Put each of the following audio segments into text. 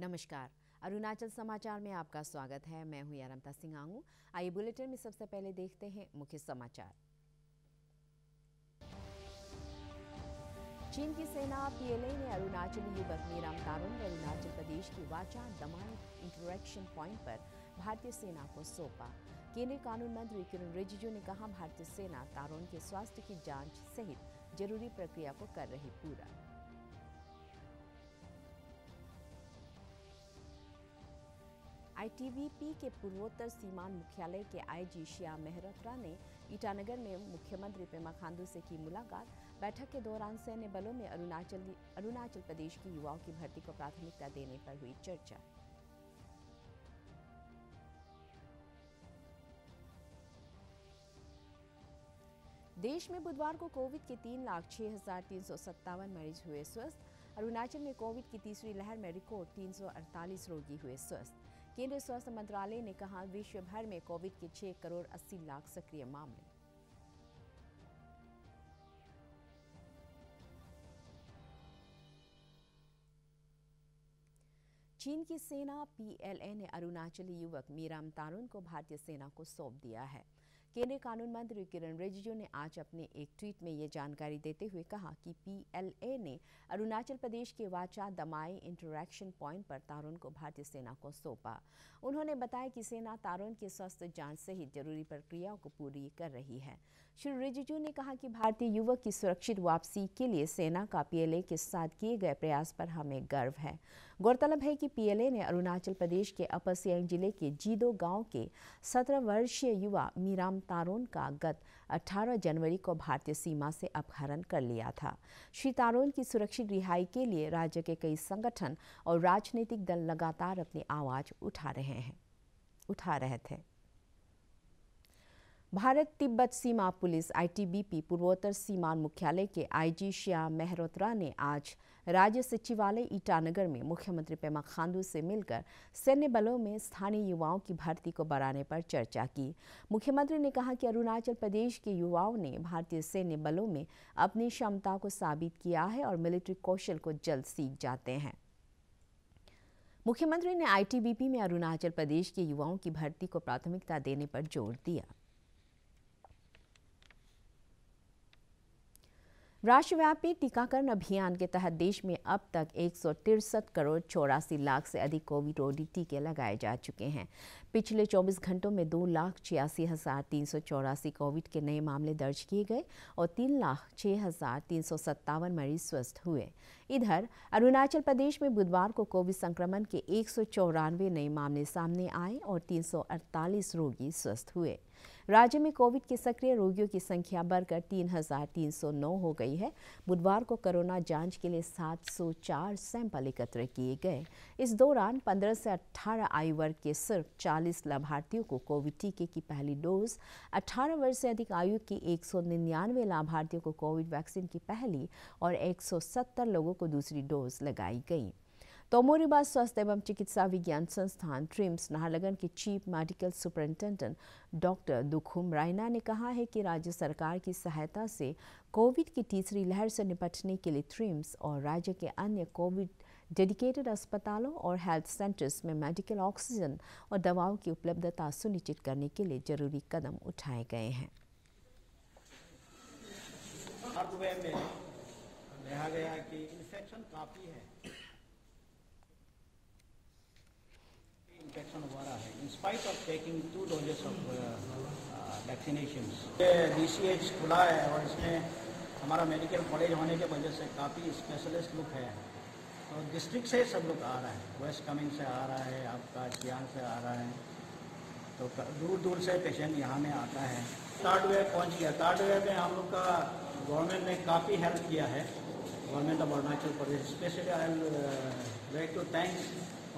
नमस्कार अरुणाचल समाचार में आपका स्वागत है मैं हूं यारमता सिंह आंगू आइए बुलेटिन में सबसे पहले देखते हैं मुख्य समाचार चीन की सेना पीएलए ने अरुणाचल युवक मीराम तारुंग अरुणाचल प्रदेश की वाचा दमान इंटरेक्शन पॉइंट पर भारतीय सेना को सौंपा केंद्रीय कानून मंत्री किरण रिजिजू ने कहा भारतीय सेना तारोन के स्वास्थ्य की जांच सहित जरूरी प्रक्रिया को कर रही पूरा आईटीबीपी के पूर्वोत्तर सीमांत मुख्यालय के आईजी श्याम मेहरोत्रा ने ईटानगर में मुख्यमंत्री पेमा खांडू से की मुलाकात बैठक के दौरान सैन्य बलों में अरुणाचल अरुणाचल प्रदेश की युवाओं की भर्ती को प्राथमिकता देने पर हुई चर्चा देश में बुधवार को कोविड के तीन लाख छह हजार तीन सौ सत्तावन मरीज हुए स्वस्थ अरुणाचल में कोविड की तीसरी लहर में रिकॉर्ड तीन सौ अड़तालीस रोगी हुए स्वस्थ केंद्रीय स्वास्थ्य मंत्रालय ने कहा विश्व भर में कोविड के 6 करोड़ 80 लाख सक्रिय मामले चीन की सेना पीएलए ने अरुणाचली युवक मीराम तारुन को भारतीय सेना को सौंप दिया है केंद्रीय कानून मंत्री किरण रिजिजू ने आज अपने एक ट्वीट में ये जानकारी देते हुए कहा कि पीएलए ने अरुणाचल प्रदेश के वाचा दमाई इंटरैक्शन पॉइंट पर तारुण को भारतीय सेना को सौंपा उन्होंने बताया कि सेना तारुण की स्वस्थ जांच सहित जरूरी प्रक्रियाओं को पूरी कर रही है श्री रिजिजू ने कहा कि भारतीय युवक की सुरक्षित वापसी के लिए सेना का पीएलए के साथ किए गए प्रयास पर हमें गर्व है गौरतलब है कि पीएलए ने अरुणाचल प्रदेश के अपर सियांग जिले के जीदो गांव के 17 वर्षीय युवा मीराम तारोन का गत 18 जनवरी को भारतीय सीमा से अपहरण कर लिया था श्री तारोन की सुरक्षित रिहाई के लिए राज्य के कई संगठन और राजनीतिक दल लगातार अपनी आवाज उठा रहे हैं उठा रहे थे भारत तिब्बत सीमा पुलिस आईटीबीपी पूर्वोत्तर सीमान मुख्यालय के आईजी श्याम मेहरोत्रा ने आज राज्य सचिवालय ईटानगर में मुख्यमंत्री पेमा खांडू से मिलकर सैन्य बलों में स्थानीय युवाओं की भर्ती को बढ़ाने पर चर्चा की मुख्यमंत्री ने कहा कि अरुणाचल प्रदेश के युवाओं ने भारतीय सैन्य बलों में अपनी क्षमता को साबित किया है और मिलिट्री कौशल को जल्द सीख जाते हैं मुख्यमंत्री ने आईटीबीपी में अरुणाचल प्रदेश के युवाओं की भर्ती को प्राथमिकता देने पर जोर दिया राष्ट्रव्यापी टीकाकरण अभियान के तहत देश में अब तक एक करोड़ चौरासी लाख से अधिक कोविड रोधी टीके लगाए जा चुके हैं पिछले 24 घंटों में दो लाख छियासी हजार तीन सौ चौरासी कोविड के नए मामले दर्ज किए गए और तीन लाख छः हजार तीन सौ सत्तावन मरीज स्वस्थ हुए इधर अरुणाचल प्रदेश में बुधवार को कोविड संक्रमण के एक नए मामले सामने आए और तीन रोगी स्वस्थ हुए राज्य में कोविड के सक्रिय रोगियों की संख्या बढ़कर 3,309 हो गई है बुधवार को कोरोना जांच के लिए 704 सैंपल एकत्र किए गए इस दौरान 15 से 18 आयु वर्ग के सिर्फ 40 लाभार्थियों को कोविड टीके की पहली डोज 18 वर्ष से अधिक आयु के 199 लाभार्थियों को कोविड वैक्सीन की पहली और एक लोगों को दूसरी डोज लगाई गई तोमोरिबा स्वास्थ्य एवं चिकित्सा विज्ञान संस्थान ट्रिम्स नाहरलगन के chief medical superintendent doctor Dukhum Raina ने कहा है कि राज्य सरकार की सहायता से कोविड की तीसरी लहर से निपटने के लिए ट्रिम्स और राज्य के अन्य कोविड डेडिकेटेड अस्पतालों और हेल्थ सेंटर्स में मेडिकल ऑक्सीजन और दवाओं की उपलब्धता सुनिश्चित करने के लिए जरूरी कदम उठाए गए हैं में गया कि इन्फेक्शन काफ़ी है Kanwara in spite of taking two doses of uh, D C H खुला है और इसमें हमारा मेडिकल कॉलेज होने के वजह से काफ़ी स्पेशलिस्ट लोग है तो डिस्ट्रिक्ट से सब लोग आ रहा है वेस्ट कमिंग से आ रहा है आपका चियांग से आ रहा है तो दूर दूर से पेशेंट यहाँ में आता है थर्ड वे पहुँच गया थर्ड वे में हम लोग का गवर्नमेंट ने काफ़ी हेल्प किया है government of Arunachal Pradesh specially I like to thanks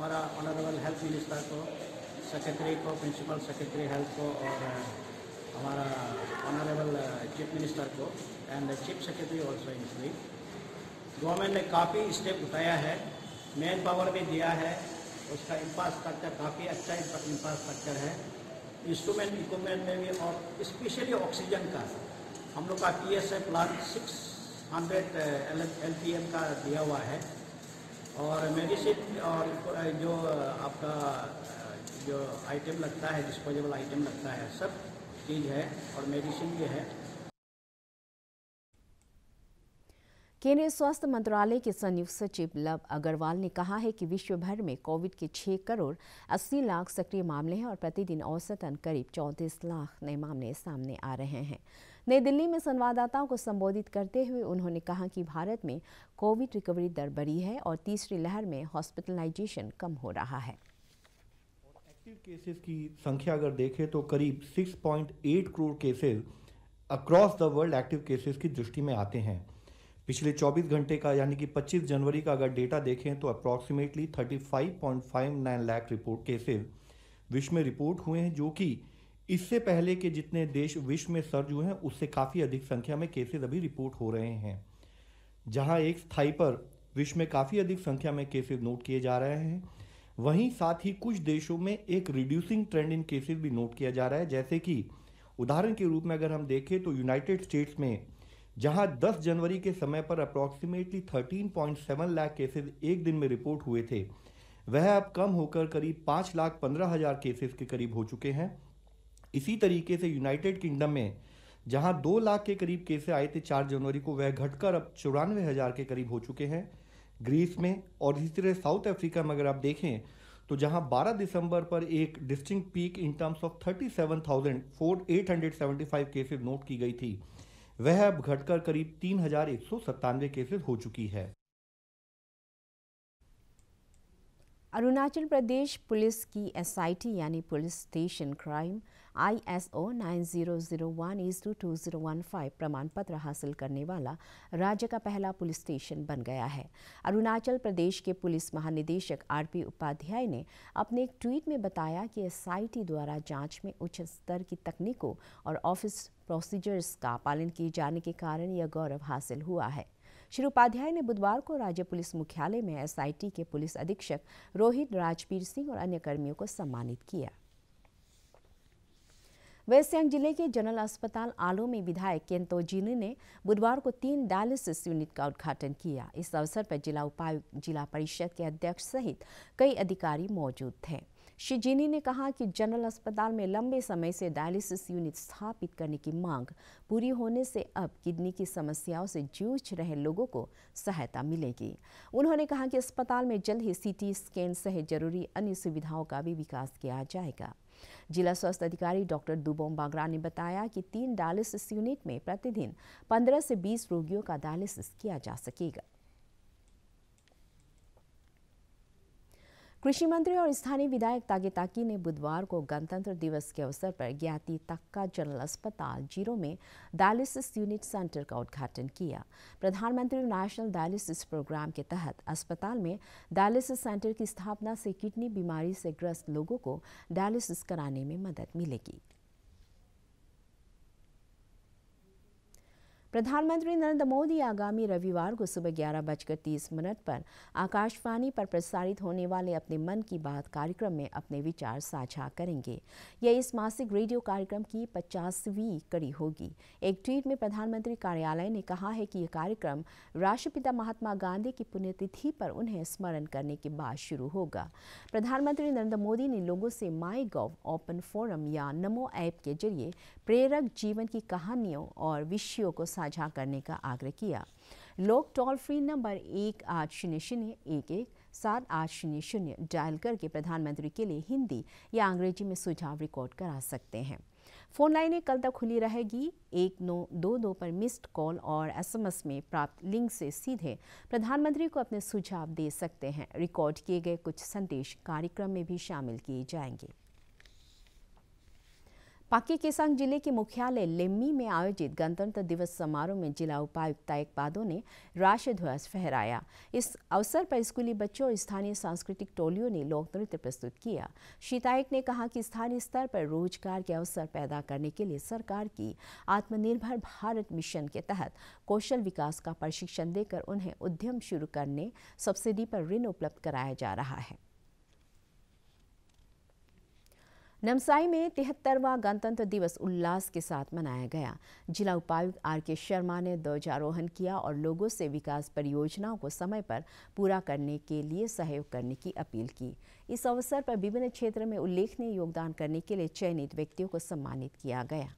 हमारा ऑनरेबल हेल्थ मिनिस्टर को सेक्रेटरी को प्रिंसिपल सेक्रेटरी हेल्थ को और uh, हमारा ऑनरेबल चीफ मिनिस्टर को and chief secretary also include government ने काफ़ी स्टेप उठाया है मैन पावर भी दिया है उसका इंफ्रास्ट्रक्चर काफ़ी अच्छा इंफ्रास्ट्रक्चर है इंस्ट्रूमेंट इक्विपमेंट में भी और स्पेशली ऑक्सीजन का हम लोग का P S A plan six hundred L का दिया हुआ है और मेडिसिन और जो आपका जो आइटम लगता है डिस्पोजेबल आइटम लगता है सब चीज़ है और मेडिसिन भी है केंद्रीय स्वास्थ्य मंत्रालय के संयुक्त सचिव लव अग्रवाल ने कहा है कि विश्व भर में कोविड के 6 करोड़ 80 लाख सक्रिय मामले हैं और प्रतिदिन औसतन करीब 34 लाख नए मामले सामने आ रहे हैं नई दिल्ली में संवाददाताओं को संबोधित करते हुए उन्होंने कहा कि भारत में कोविड रिकवरी दर बढ़ी है और तीसरी लहर में हॉस्पिटलाइजेशन कम हो रहा है एक्टिव केसेस की संख्या अगर देखें तो करीब 6.8 crore cases across the world active cases की दृष्टि में आते हैं पिछले 24 घंटे का यानी कि 25 जनवरी का अगर डेटा देखें तो अप्रॉक्सीमेटली 35.59 लाख रिपोर्ट केसेस विश्व में रिपोर्ट हुए हैं जो कि इससे पहले के जितने देश विश्व में सर्ज हुए हैं उससे काफ़ी अधिक संख्या में केसेस अभी रिपोर्ट हो रहे हैं जहां एक स्थाई पर विश्व में काफ़ी अधिक संख्या में केसेज नोट किए जा रहे हैं वहीं साथ ही कुछ देशों में एक रिड्यूसिंग ट्रेंड इन केसेज भी नोट किया जा रहा है जैसे कि उदाहरण के रूप में अगर हम देखें तो यूनाइटेड स्टेट्स में जहां 10 जनवरी के समय पर अप्रॉक्सीमेटली 13.7 लाख केसेस एक दिन में रिपोर्ट हुए थे वह अब कम होकर करीब पाँच लाख पंद्रह हजार केसेस के करीब हो चुके हैं इसी तरीके से यूनाइटेड किंगडम में जहां दो लाख के करीब केसेस आए थे चार जनवरी को वह घटकर अब चौरानवे हजार के करीब हो चुके हैं ग्रीस में और इसी तरह साउथ अफ्रीका में अगर आप देखें तो जहां 12 दिसंबर पर एक distinct peak in terms of 37,475 cases note की गई थी वह अब घटकर करीब तीन हजार एक सौ सत्तानवे केसेज हो चुकी है अरुणाचल प्रदेश पुलिस की एसआईटी यानी police station crime I S O nine zero zero one two two zero one five प्रमाण पत्र हासिल करने वाला राज्य का पहला पुलिस स्टेशन बन गया है अरुणाचल प्रदेश के पुलिस महानिदेशक आर पी उपाध्याय ने अपने एक ट्वीट में बताया कि एसआईटी द्वारा जांच में उच्च स्तर की तकनीकों और ऑफिस प्रोसीजर्स का पालन किए जाने के कारण यह गौरव हासिल हुआ है श्री उपाध्याय ने बुधवार को राज्य पुलिस मुख्यालय में एसआईटी के पुलिस अधीक्षक रोहित राजपीर सिंह और अन्य कर्मियों को सम्मानित किया वेस्ट सियांग जिले के जनरल अस्पताल आलो में विधायक केंतो जिनी ने बुधवार को तीन डायलिसिस यूनिट का उद्घाटन किया इस अवसर पर जिला उपायुक्त जिला परिषद के अध्यक्ष सहित कई अधिकारी मौजूद थे श्री जीनी ने कहा कि जनरल अस्पताल में लंबे समय से डायलिसिस यूनिट स्थापित करने की मांग पूरी होने से अब किडनी की समस्याओं से जूझ रहे लोगों को सहायता मिलेगी उन्होंने कहा कि अस्पताल में जल्द ही सीटी स्कैन सहित जरूरी अन्य सुविधाओं का भी विकास किया जाएगा जिला स्वास्थ्य अधिकारी डॉक्टर दुबोम बागरा ने बताया कि तीन डायलिसिस यूनिट में प्रतिदिन 15 से 20 रोगियों का डायलिसिस किया जा सकेगा कृषि मंत्री और स्थानीय विधायक तागे ताकी ने बुधवार को गणतंत्र दिवस के अवसर पर ज्ञाती तक्का जनरल अस्पताल जीरो में डायलिसिस यूनिट सेंटर का उद्घाटन किया प्रधानमंत्री नेशनल डायलिसिस प्रोग्राम के तहत अस्पताल में डायलिसिस सेंटर की स्थापना से किडनी बीमारी से ग्रस्त लोगों को डायलिसिस कराने में मदद मिलेगी प्रधानमंत्री नरेंद्र मोदी आगामी रविवार को सुबह ग्यारह बजकर तीस मिनट पर आकाशवाणी पर प्रसारित होने वाले अपने मन की बात कार्यक्रम में अपने विचार साझा करेंगे यह इस मासिक रेडियो कार्यक्रम की पचासवीं कड़ी होगी एक ट्वीट में प्रधानमंत्री कार्यालय ने कहा है कि यह कार्यक्रम राष्ट्रपिता महात्मा गांधी की पुण्यतिथि पर उन्हें स्मरण करने के बाद शुरू होगा प्रधानमंत्री नरेंद्र मोदी ने लोगों से माई गोव ओपन फोरम या नमो ऐप के जरिए प्रेरक जीवन की कहानियों और विषयों को साझा करने का आग्रह किया लोग टोल फ्री नंबर एक आठ शून्य शून्य एक एक सात आठ शून्य शून्य डायल करके प्रधानमंत्री के लिए हिंदी या अंग्रेजी में सुझाव रिकॉर्ड करा सकते हैं फोन लाइनें कल तक खुली रहेगी एक नौ दो दो पर मिस्ड कॉल और एसएमएस में प्राप्त लिंक से सीधे प्रधानमंत्री को अपने सुझाव दे सकते हैं रिकॉर्ड किए गए कुछ संदेश कार्यक्रम में भी शामिल किए जाएंगे पाकि केसांग जिले के मुख्यालय लेम्मी में आयोजित गणतंत्र दिवस समारोह में जिला उपायुक्त तायक पादो ने राष्ट्रीय ध्वज फहराया इस अवसर पर स्कूली बच्चों और स्थानीय सांस्कृतिक टोलियों ने लोक नृत्य प्रस्तुत किया श्री तायक ने कहा कि स्थानीय स्तर पर रोजगार के अवसर पैदा करने के लिए सरकार की आत्मनिर्भर भारत मिशन के तहत कौशल विकास का प्रशिक्षण देकर उन्हें उद्यम शुरू करने सब्सिडी पर ऋण उपलब्ध कराया जा रहा है नमसाई में तिहत्तरवा गणतंत्र दिवस उल्लास के साथ मनाया गया जिला उपायुक्त आर के शर्मा ने ध्वजारोहण किया और लोगों से विकास परियोजनाओं को समय पर पूरा करने के लिए सहयोग करने की अपील की इस अवसर पर विभिन्न क्षेत्र में उल्लेखनीय योगदान करने के लिए चयनित व्यक्तियों को सम्मानित किया गया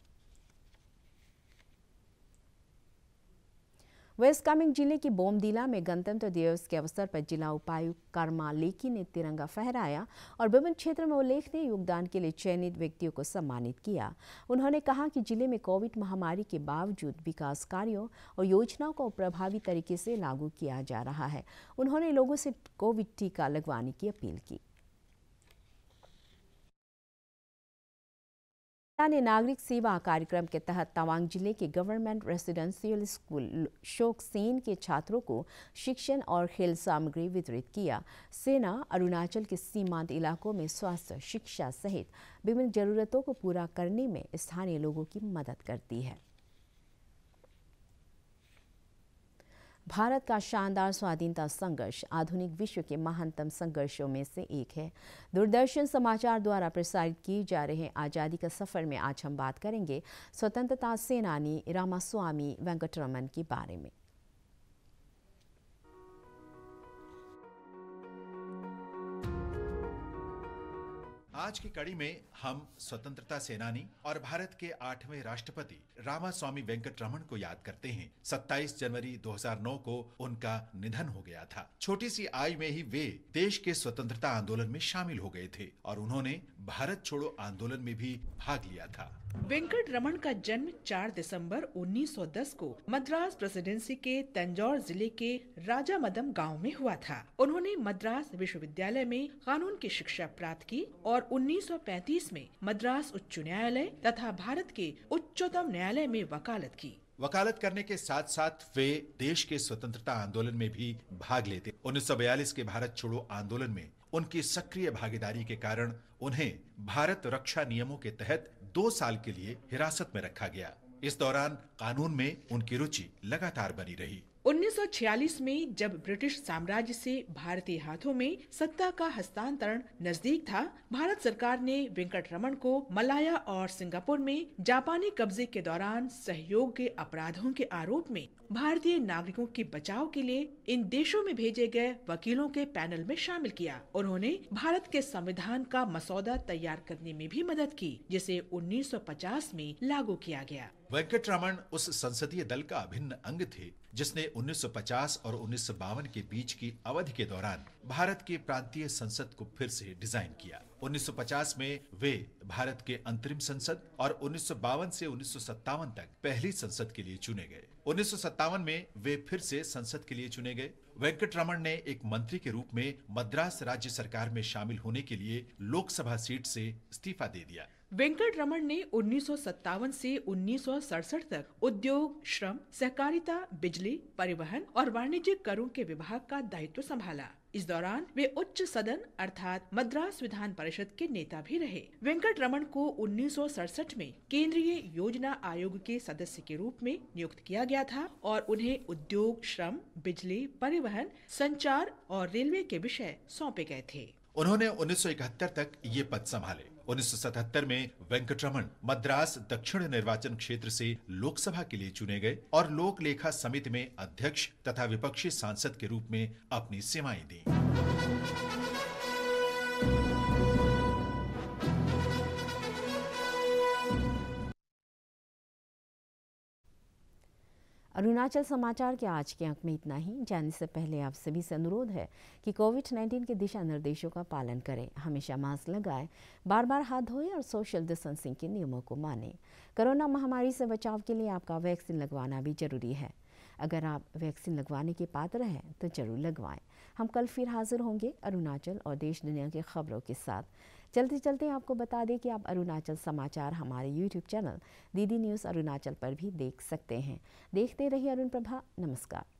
वेस्ट कामेंग जिले के बोमदिला में गणतंत्र दिवस के अवसर पर जिला उपायुक्त कर्मा लेकी ने तिरंगा फहराया और विभिन्न क्षेत्र में उल्लेखनीय योगदान के लिए चयनित व्यक्तियों को सम्मानित किया उन्होंने कहा कि जिले में कोविड महामारी के बावजूद विकास कार्यों और योजनाओं को प्रभावी तरीके से लागू किया जा रहा है उन्होंने लोगों से कोविड टीका लगवाने की अपील की ने नागरिक सेवा कार्यक्रम के तहत तवांग जिले के गवर्नमेंट रेसिडेंशियल स्कूल शोक सेन के छात्रों को शिक्षण और खेल सामग्री वितरित किया सेना अरुणाचल के सीमांत इलाकों में स्वास्थ्य शिक्षा सहित विभिन्न जरूरतों को पूरा करने में स्थानीय लोगों की मदद करती है भारत का शानदार स्वाधीनता संघर्ष आधुनिक विश्व के महानतम संघर्षों में से एक है दूरदर्शन समाचार द्वारा प्रसारित किए जा रहे आज़ादी का सफर में आज हम बात करेंगे स्वतंत्रता सेनानी रामास्वामी वेंकटरमन के बारे में आज की कड़ी में हम स्वतंत्रता सेनानी और भारत के आठवें राष्ट्रपति रामा स्वामी वेंकट रमन को याद करते हैं 27 जनवरी 2009 को उनका निधन हो गया था छोटी सी आयु में ही वे देश के स्वतंत्रता आंदोलन में शामिल हो गए थे और उन्होंने भारत छोड़ो आंदोलन में भी भाग लिया था वेंकट रमन का जन्म 4 दिसंबर 1910 को मद्रास प्रेसिडेंसी के तंजौर जिले के राजा मदम गाँव में हुआ था उन्होंने मद्रास विश्वविद्यालय में कानून की शिक्षा प्राप्त की और और 1935 में मद्रास उच्च न्यायालय तथा भारत के उच्चतम न्यायालय में वकालत की वकालत करने के साथ साथ वे देश के स्वतंत्रता आंदोलन में भी भाग लेते 1942 के भारत छोड़ो आंदोलन में उनकी सक्रिय भागीदारी के कारण उन्हें भारत रक्षा नियमों के तहत दो साल के लिए हिरासत में रखा गया इस दौरान कानून में उनकी रुचि लगातार बनी रही 1946 में जब ब्रिटिश साम्राज्य से भारतीय हाथों में सत्ता का हस्तांतरण नजदीक था भारत सरकार ने वेंकट रमन को मलाया और सिंगापुर में जापानी कब्जे के दौरान सहयोग के अपराधों के आरोप में भारतीय नागरिकों के बचाव के लिए इन देशों में भेजे गए वकीलों के पैनल में शामिल किया उन्होंने भारत के संविधान का मसौदा तैयार करने में भी मदद की जिसे 1950 में लागू किया गया वेंकट रमन उस संसदीय दल का अभिन्न अंग थे जिसने 1950 और उन्नीस के बीच की अवधि के दौरान भारत के प्रांतीय संसद को फिर से डिजाइन किया 1950 में वे भारत के अंतरिम संसद और उन्नीस से उन्नीस तक पहली संसद के लिए चुने गए उन्नीस में वे फिर से संसद के लिए चुने गए वेंकट रमन ने एक मंत्री के रूप में मद्रास राज्य सरकार में शामिल होने के लिए लोकसभा सीट से इस्तीफा दे दिया वेंकट रमन ने उन्नीस से उन्नीस तक उद्योग श्रम सहकारिता बिजली परिवहन और वाणिज्यिक करों के विभाग का दायित्व संभाला इस दौरान वे उच्च सदन अर्थात मद्रास विधान परिषद के नेता भी रहे वेंकट रमन को उन्नीस में केंद्रीय योजना आयोग के सदस्य के रूप में नियुक्त किया गया था और उन्हें उद्योग श्रम बिजली परिवहन संचार और रेलवे के विषय सौंपे गए थे उन्होंने उन्नीस तक ये पद संभाले 1977 में वेंकटरमण मद्रास दक्षिण निर्वाचन क्षेत्र से लोकसभा के लिए चुने गए और लोक लेखा समिति में अध्यक्ष तथा विपक्षी सांसद के रूप में अपनी सेवाएं दी अरुणाचल समाचार के आज के अंक में इतना ही जाने से पहले आप सभी से अनुरोध है कि कोविड 19 के दिशा निर्देशों का पालन करें हमेशा मास्क लगाएं बार बार हाथ धोएं और सोशल डिस्टेंसिंग के नियमों को माने कोरोना महामारी से बचाव के लिए आपका वैक्सीन लगवाना भी जरूरी है अगर आप वैक्सीन लगवाने के पात्र हैं तो जरूर लगवाएं हम कल फिर हाजिर होंगे अरुणाचल और देश दुनिया की खबरों के साथ चलते चलते आपको बता दें कि आप अरुणाचल समाचार हमारे YouTube channel DD news Arunachal पर भी देख सकते हैं देखते रहिए अरुण प्रभा नमस्कार